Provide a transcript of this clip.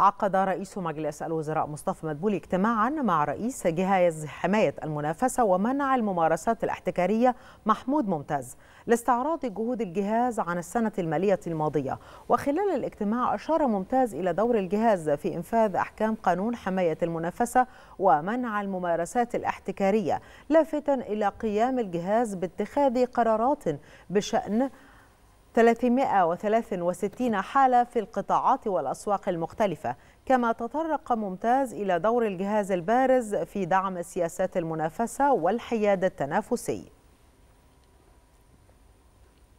عقد رئيس مجلس الوزراء مصطفى مدبولي اجتماعا مع رئيس جهاز حماية المنافسة ومنع الممارسات الاحتكارية محمود ممتاز لاستعراض جهود الجهاز عن السنة المالية الماضية وخلال الاجتماع أشار ممتاز إلى دور الجهاز في إنفاذ أحكام قانون حماية المنافسة ومنع الممارسات الاحتكارية لافتا إلى قيام الجهاز باتخاذ قرارات بشأن 363 حالة في القطاعات والأسواق المختلفة كما تطرق ممتاز إلى دور الجهاز البارز في دعم سياسات المنافسة والحياد التنافسي